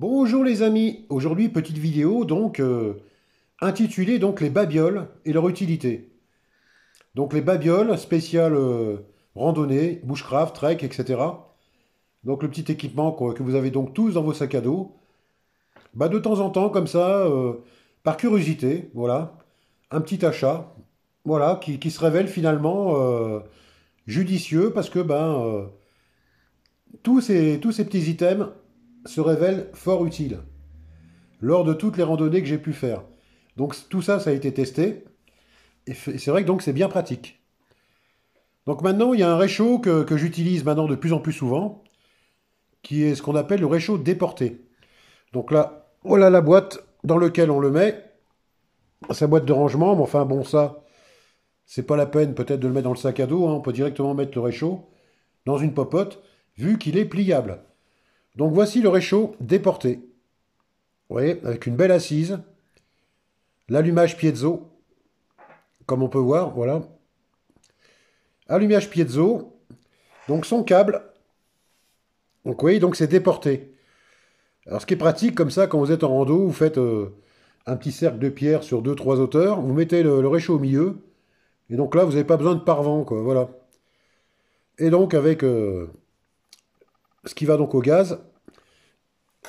Bonjour les amis, aujourd'hui petite vidéo donc euh, intitulée donc les babioles et leur utilité. Donc les babioles spéciales euh, randonnées, randonnée, bushcraft, trek, etc. Donc le petit équipement que vous avez donc tous dans vos sacs à dos. Bah de temps en temps comme ça, euh, par curiosité, voilà, un petit achat, voilà, qui, se révèle finalement judicieux parce que ben tous ces, tous ces petits items se révèle fort utile lors de toutes les randonnées que j'ai pu faire. Donc tout ça, ça a été testé. Et c'est vrai que donc c'est bien pratique. Donc maintenant, il y a un réchaud que, j'utilise maintenant de plus en plus souvent, qui est ce qu'on appelle le réchaud déporté. Donc là, voilà la boîte dans laquelle on le met. Sa boîte de rangement, mais enfin bon ça, c'est pas la peine peut-être de le mettre dans le sac à dos, hein. on peut directement mettre le réchaud dans une popote, vu qu'il est pliable. Donc voici le réchaud déporté. Vous voyez, avec une belle assise. L'allumage piezo, comme on peut voir, voilà. Allumage piezo. Donc son câble. Donc vous voyez, donc c'est déporté. Alors ce qui est pratique, comme ça, quand vous êtes en rando, vous faites euh, un petit cercle de pierre sur deux, trois hauteurs, vous mettez le, réchaud au milieu, et donc là, vous n'avez pas besoin de parvent, quoi, voilà. Et donc avec... Euh, ce qui va donc au gaz,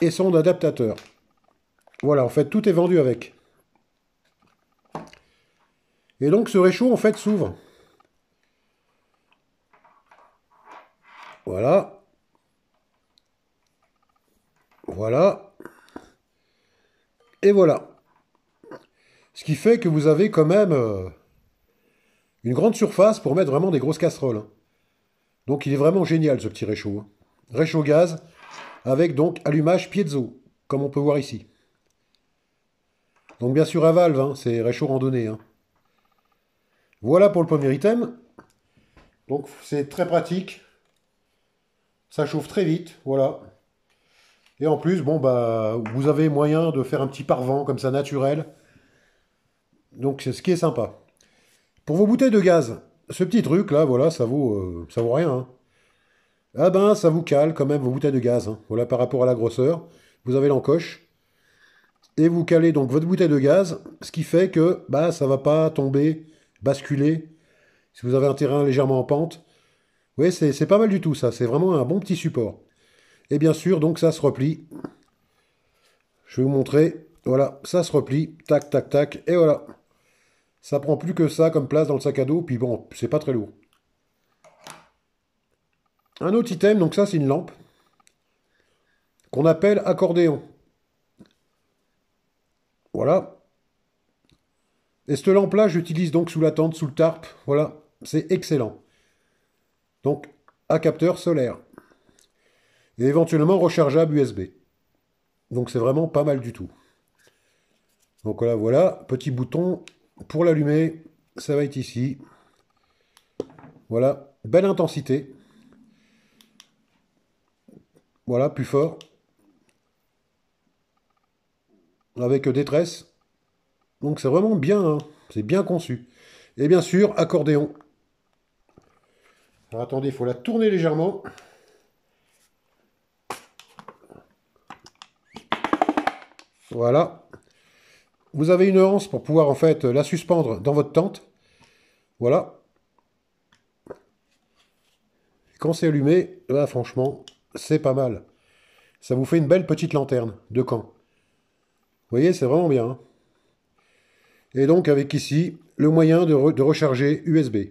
et son adaptateur. Voilà, en fait, tout est vendu avec. Et donc ce réchaud, en fait, s'ouvre. Voilà. Voilà. Et voilà. Ce qui fait que vous avez quand même euh, une grande surface pour mettre vraiment des grosses casseroles. Hein. Donc il est vraiment génial ce petit réchaud. Hein réchaud gaz, avec donc allumage piezo, comme on peut voir ici. Donc bien sûr à valve, hein, c'est réchaud randonnée. Hein. Voilà pour le premier item. Donc c'est très pratique. Ça chauffe très vite, voilà. Et en plus, bon bah vous avez moyen de faire un petit parvent comme ça naturel. Donc c'est ce qui est sympa. Pour vos bouteilles de gaz, ce petit truc là, voilà, ça vaut, euh, ça vaut rien. Hein. Ah ben, ça vous cale quand même vos bouteilles de gaz. Hein. Voilà, par rapport à la grosseur, vous avez l'encoche. Et vous calez donc votre bouteille de gaz, ce qui fait que bah, ça va pas tomber, basculer. Si vous avez un terrain légèrement en pente, oui, c'est pas mal du tout ça, c'est vraiment un bon petit support. Et bien sûr, donc ça se replie. Je vais vous montrer, voilà, ça se replie, tac, tac, tac, et voilà. Ça prend plus que ça comme place dans le sac à dos, puis bon, c'est pas très lourd. Un autre item, donc ça c'est une lampe, qu'on appelle accordéon. Voilà. Et cette lampe-là, j'utilise donc sous la tente, sous le tarp. Voilà, c'est excellent. Donc, à capteur solaire. Et éventuellement rechargeable USB. Donc c'est vraiment pas mal du tout. Donc voilà, voilà, petit bouton pour l'allumer. Ça va être ici. Voilà, belle intensité. Voilà, plus fort. Avec détresse. Donc c'est vraiment bien, hein. c'est bien conçu. Et bien sûr, accordéon. Alors attendez, il faut la tourner légèrement. Voilà. Vous avez une hanse pour pouvoir en fait la suspendre dans votre tente. Voilà. Quand c'est allumé, là ben, franchement, c'est pas mal. Ça vous fait une belle petite lanterne de camp. Vous voyez, c'est vraiment bien. Hein. Et donc avec ici, le moyen de, recharger USB.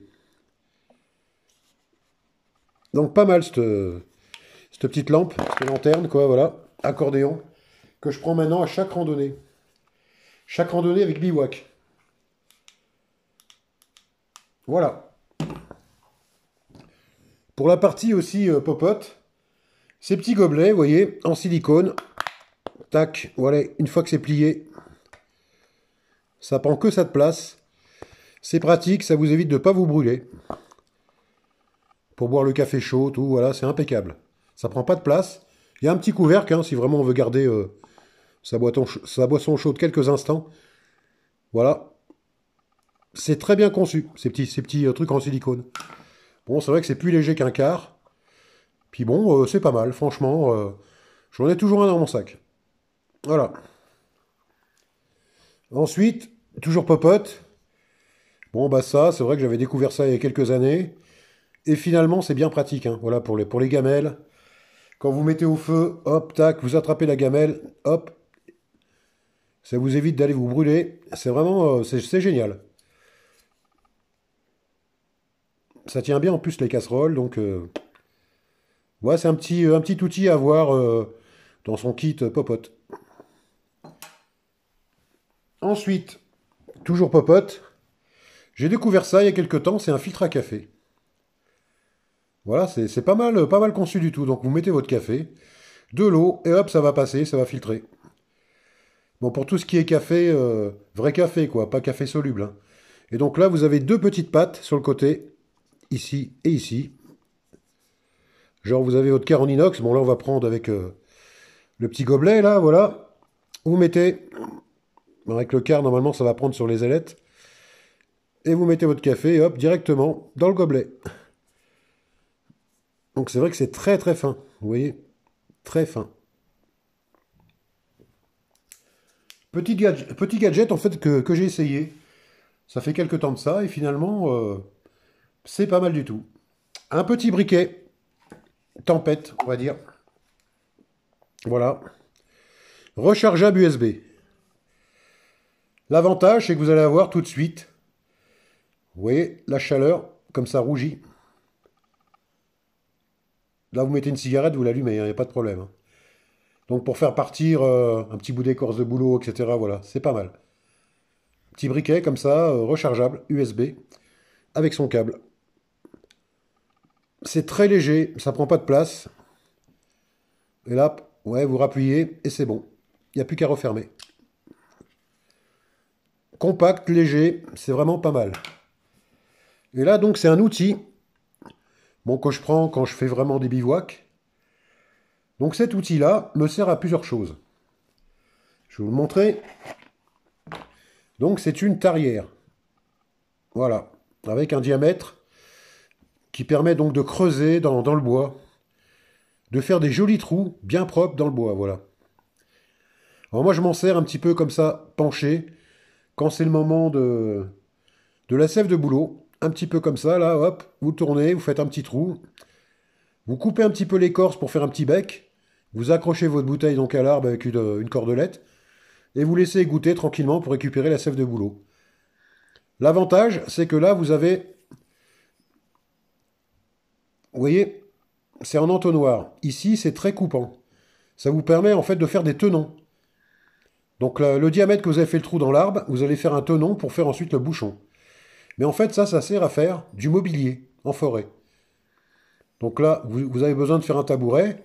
Donc pas mal cette, petite lampe, cette lanterne, quoi, voilà, accordéon, que je prends maintenant à chaque randonnée. Chaque randonnée avec bivouac. Voilà. Pour la partie aussi euh, popote, ces petits gobelets, vous voyez, en silicone. Tac, voilà, une fois que c'est plié, ça prend que ça de place. C'est pratique, ça vous évite de ne pas vous brûler. Pour boire le café chaud, tout, voilà, c'est impeccable. Ça prend pas de place. Il y a un petit couvercle, hein, si vraiment on veut garder euh, sa, boisson, chaude quelques instants. Voilà. C'est très bien conçu, ces petits, ces petits euh, trucs en silicone. Bon, c'est vrai que c'est plus léger qu'un quart. Puis bon, euh, c'est pas mal, franchement. Euh, j'en ai toujours un dans mon sac. Voilà. Ensuite, toujours popote. Bon, bah ça, c'est vrai que j'avais découvert ça il y a quelques années. Et finalement, c'est bien pratique. Hein. Voilà, pour les, pour les gamelles. Quand vous mettez au feu, hop, tac, vous attrapez la gamelle, hop. Ça vous évite d'aller vous brûler. C'est vraiment, euh, c'est génial. Ça tient bien en plus les casseroles, donc c'est un petit, euh, un petit outil à avoir euh, dans son kit euh, popote. Ensuite, toujours popote, j'ai découvert ça il y a quelques temps, c'est un filtre à café. Voilà, c'est pas mal, pas mal conçu du tout. Donc vous mettez votre café, de l'eau, et hop, ça va passer, ça va filtrer. Bon, pour tout ce qui est café, vrai café, quoi, pas café soluble. Hein. Et donc là, vous avez deux petites pattes sur le côté, ici et ici. Genre, vous avez votre car en inox. Bon, là, on va prendre avec euh, le petit gobelet, là, voilà. Vous mettez, avec le car, normalement, ça va prendre sur les ailettes. Et vous mettez votre café, hop, directement dans le gobelet. Donc, c'est vrai que c'est très, très fin. Vous voyez Très fin. Petit gadget, petit gadget en fait, que, que j'ai essayé. Ça fait quelques temps de ça, et finalement, euh, c'est pas mal du tout. Un petit briquet tempête, on va dire. Voilà. Rechargeable USB. L'avantage, c'est que vous allez avoir tout de suite, vous voyez, la chaleur, comme ça rougit. Là, vous mettez une cigarette, vous l'allumez, il hein, n'y a pas de problème. Hein. Donc, pour faire partir euh, un petit bout d'écorce de boulot, etc., voilà, c'est pas mal. Petit briquet, comme ça, euh, rechargeable, USB, avec son câble. C'est très léger, ça prend pas de place. Et là, ouais, vous rappuyez et c'est bon. Il n'y a plus qu'à refermer. Compact, léger, c'est vraiment pas mal. Et là, donc, c'est un outil bon, que je prends quand je fais vraiment des bivouacs. Donc cet outil-là me sert à plusieurs choses. Je vais vous le montrer. Donc c'est une tarière. Voilà, avec un diamètre qui permet donc de creuser dans, le bois, de faire des jolis trous bien propres dans le bois, voilà. Alors moi je m'en sers un petit peu comme ça, penché, quand c'est le moment de, de la sève de boulot, un petit peu comme ça, là, hop, vous tournez, vous faites un petit trou, vous coupez un petit peu l'écorce pour faire un petit bec, vous accrochez votre bouteille donc à l'arbre avec une, cordelette, et vous laissez goûter tranquillement pour récupérer la sève de boulot. L'avantage, c'est que là, vous avez vous voyez, c'est un entonnoir. Ici, c'est très coupant. Ça vous permet en fait de faire des tenons. Donc le, diamètre que vous avez fait le trou dans l'arbre, vous allez faire un tenon pour faire ensuite le bouchon. Mais en fait, ça, ça sert à faire du mobilier en forêt. Donc là, vous, avez besoin de faire un tabouret.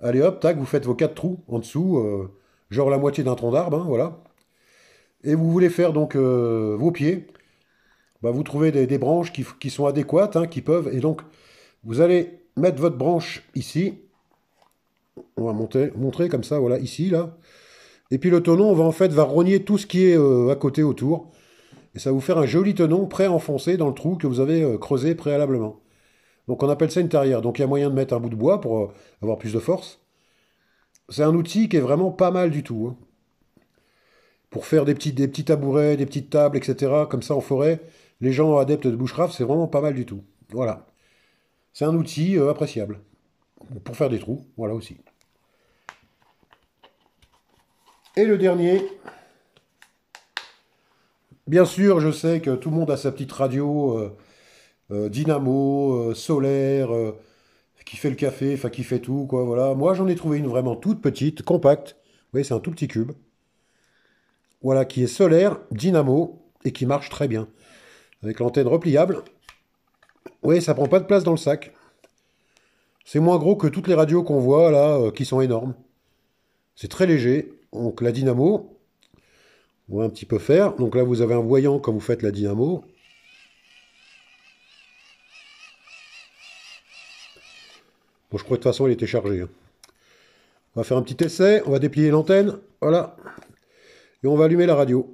Allez hop, tac, vous faites vos quatre trous en dessous, euh, genre la moitié d'un tronc d'arbre, hein, voilà. Et vous voulez faire donc euh, vos pieds. Bah, vous trouvez des, branches qui, sont adéquates, hein, qui peuvent. Et donc, vous allez mettre votre branche ici. On va monter, montrer comme ça, voilà, ici, là. Et puis le tenon, on va en fait va rogner tout ce qui est euh, à côté autour. Et ça va vous faire un joli tenon prêt à enfoncer dans le trou que vous avez euh, creusé préalablement. Donc on appelle ça une tarière. Donc il y a moyen de mettre un bout de bois pour euh, avoir plus de force. C'est un outil qui est vraiment pas mal du tout. Hein. Pour faire des petits, des petits tabourets, des petites tables, etc. Comme ça en forêt, les gens adeptes de bushcraft, c'est vraiment pas mal du tout. Voilà. C'est un outil euh, appréciable pour faire des trous, voilà aussi. Et le dernier, bien sûr, je sais que tout le monde a sa petite radio euh, euh, dynamo, solaire, qui fait le café, enfin qui fait tout, quoi, voilà. Moi, j'en ai trouvé une vraiment toute petite, compacte. Vous voyez, c'est un tout petit cube. Voilà, qui est solaire, dynamo, et qui marche très bien. Avec l'antenne repliable, oui, ça prend pas de place dans le sac. C'est moins gros que toutes les radios qu'on voit là, euh, qui sont énormes. C'est très léger. Donc la dynamo, on va un petit peu faire. Donc là, vous avez un voyant quand vous faites la dynamo. Bon, je crois de toute façon, il était chargé. Hein. On va faire un petit essai. On va déplier l'antenne. Voilà. Et on va allumer la radio.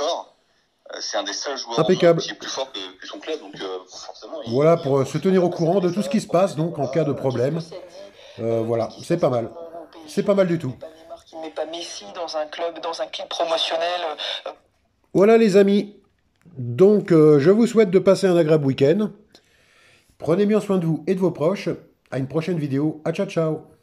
Euh, c'est un des seuls joueurs euh, plus fort que, son club, euh, voilà pour se tenir au courant de tout ce qui se passe, donc en cas de problème. voilà, c'est pas mal. C'est pas mal du tout. Voilà les amis. Donc je vous souhaite de passer un agréable week-end. Prenez bien soin de vous et de vos proches. À une prochaine vidéo. À ciao ciao.